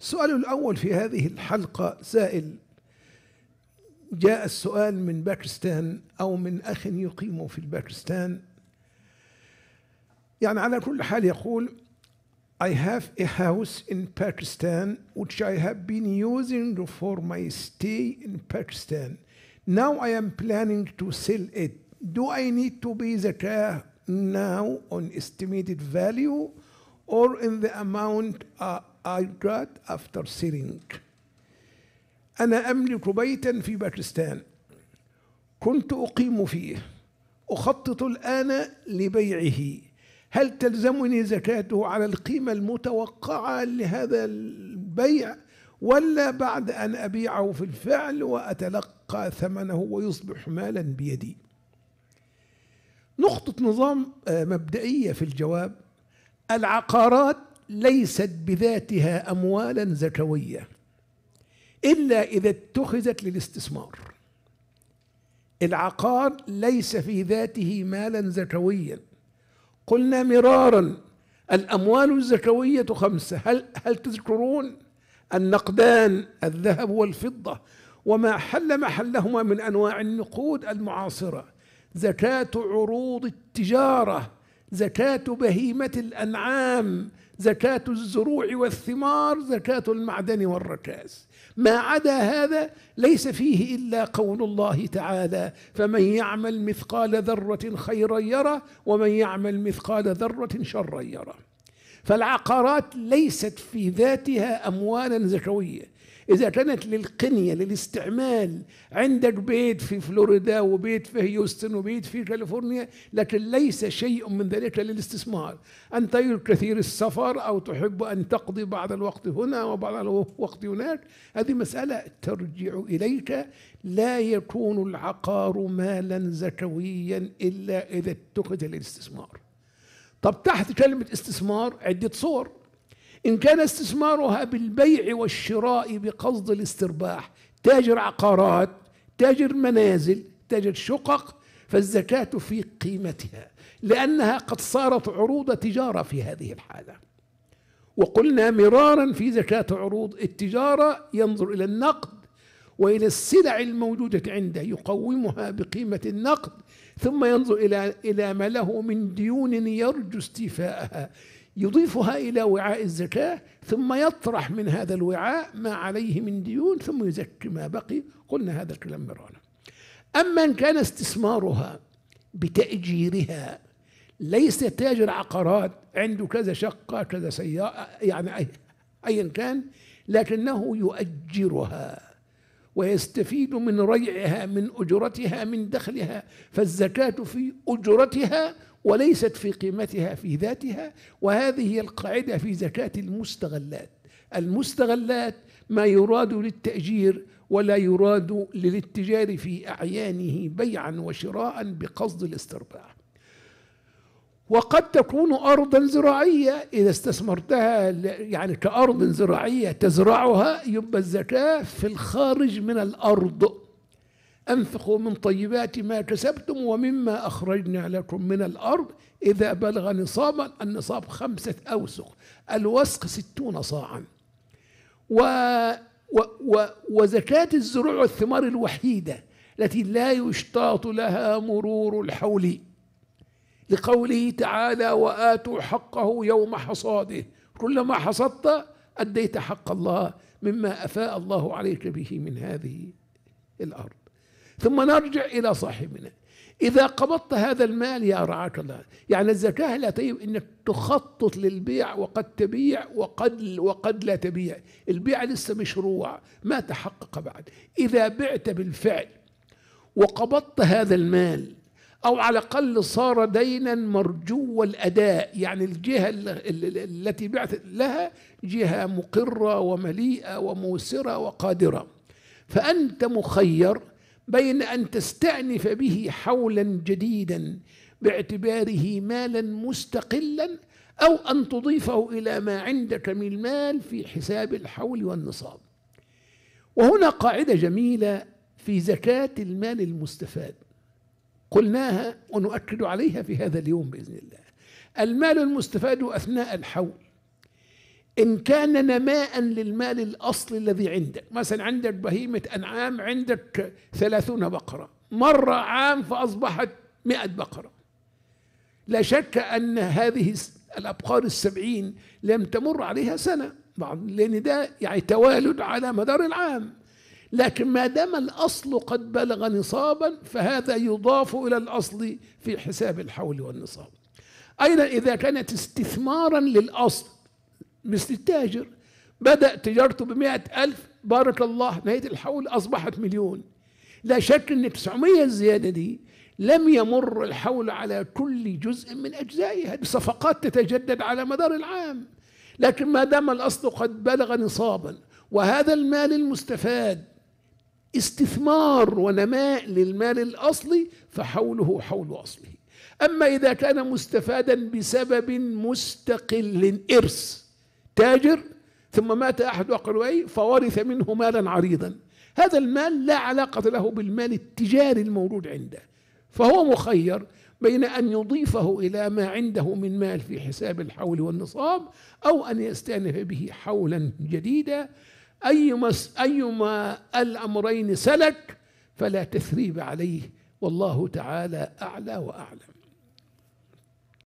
السؤال الأول في هذه الحلقة سائل جاء السؤال من باكستان أو من أخ يقيم في الباكستان يعني على كل حال يقول I have a house in Pakistan which I have been using for my stay in Pakistan. Now I am planning to sell it. Do I need to pay zakah now on estimated value or in the amount uh, I got after selling أنا أملك بيتا في باكستان كنت أقيم فيه أخطط الآن لبيعه هل تلزمني زكاته على القيمة المتوقعة لهذا البيع ولا بعد أن أبيعه في الفعل وأتلقى ثمنه ويصبح مالا بيدي نقطة نظام آه، مبدئية في الجواب العقارات ليست بذاتها اموالا زكويه الا اذا اتخذت للاستثمار العقار ليس في ذاته مالا زكويا قلنا مرارا الاموال الزكويه خمسه هل هل تذكرون النقدان الذهب والفضه وما حل محلهما من انواع النقود المعاصره زكاه عروض التجاره زكاه بهيمه الانعام زكاة الزروع والثمار زكاة المعدن والركاز ما عدا هذا ليس فيه إلا قول الله تعالى فمن يعمل مثقال ذرة خيرا يره ومن يعمل مثقال ذرة شرا يره فالعقارات ليست في ذاتها أموالا زكوية إذا كانت للقنية للاستعمال عندك بيت في فلوريدا وبيت في هيوستن وبيت في كاليفورنيا لكن ليس شيء من ذلك للاستثمار أنت كثير السفر أو تحب أن تقضي بعض الوقت هنا وبعض الوقت هناك هذه مسألة ترجع إليك لا يكون العقار مالا زكويا إلا إذا اتخذ للاستثمار طب تحت كلمة استثمار عدة صور إن كان استثمارها بالبيع والشراء بقصد الاسترباح تاجر عقارات تاجر منازل تاجر شقق فالزكاة في قيمتها لأنها قد صارت عروض تجارة في هذه الحالة وقلنا مرارا في زكاة عروض التجارة ينظر إلى النقد وإلى السلع الموجودة عنده يقومها بقيمة النقد ثم ينظر إلى إلى ما له من ديون يرجو استيفاءها يضيفها إلى وعاء الزكاة ثم يطرح من هذا الوعاء ما عليه من ديون ثم يزكي ما بقي قلنا هذا الكلام مرانا أما إن كان استثمارها بتأجيرها ليس تاجر عقارات عنده كذا شقة كذا سيارة يعني أيا كان لكنه يؤجرها ويستفيد من ريعها من أجرتها من دخلها فالزكاة في أجرتها وليست في قيمتها في ذاتها وهذه هي القاعدة في زكاة المستغلات المستغلات ما يراد للتأجير ولا يراد للاتجار في أعيانه بيعا وشراء بقصد الاسترباح وقد تكون أرضا زراعية إذا استثمرتها يعني كأرض زراعية تزرعها يبقى الزكاة في الخارج من الأرض أنفقوا من طيبات ما كسبتم ومما أخرجنا لكم من الأرض إذا بلغ نصابا النصاب خمسة أوسق الوسق ستون صاعا و و و وزكاة الزروع والثمار الوحيدة التي لا يشتاط لها مرور الحول لقوله تعالى وآتوا حقه يوم حصاده كلما حصدت أديت حق الله مما أفاء الله عليك به من هذه الأرض ثم نرجع إلى صاحبنا إذا قبضت هذا المال يا رعاك الله يعني الزكاة لا تجب إنك تخطط للبيع وقد تبيع وقد وقد لا تبيع البيع لسه مشروع ما تحقق بعد إذا بعت بالفعل وقبضت هذا المال أو على الأقل صار دينا مرجو الأداء يعني الجهة التي بعث لها جهة مقرة ومليئة وموسرة وقادرة فأنت مخير بين أن تستأنف به حولا جديدا باعتباره مالا مستقلا أو أن تضيفه إلى ما عندك من المال في حساب الحول والنصاب وهنا قاعدة جميلة في زكاة المال المستفاد قلناها ونؤكد عليها في هذا اليوم باذن الله المال المستفاد اثناء الحول ان كان نماء للمال الاصلي الذي عندك مثلا عندك بهيمه انعام عندك ثلاثون بقره مر عام فاصبحت مئة بقره لا شك ان هذه الابقار السبعين لم تمر عليها سنه بعض لان ده يعني توالد على مدار العام لكن ما دام الأصل قد بلغ نصابا فهذا يضاف إلى الأصل في حساب الحول والنصاب أيضا إذا كانت استثمارا للأصل مثل التاجر بدأ تجارته بمئة ألف بارك الله نهاية الحول أصبحت مليون لا شك أن 900 الزيادة دي لم يمر الحول على كل جزء من أجزائها بصفقات تتجدد على مدار العام لكن ما دام الأصل قد بلغ نصابا وهذا المال المستفاد استثمار ونماء للمال الأصلي فحوله حول أصله أما إذا كان مستفادا بسبب مستقل إرث تاجر ثم مات أحد أقربائه فورث منه مالا عريضا هذا المال لا علاقة له بالمال التجاري الموجود عنده فهو مخير بين أن يضيفه إلى ما عنده من مال في حساب الحول والنصاب أو أن يستأنف به حولا جديدا أيما, أيما الأمرين سلك فلا تثريب عليه والله تعالى أعلى وأعلم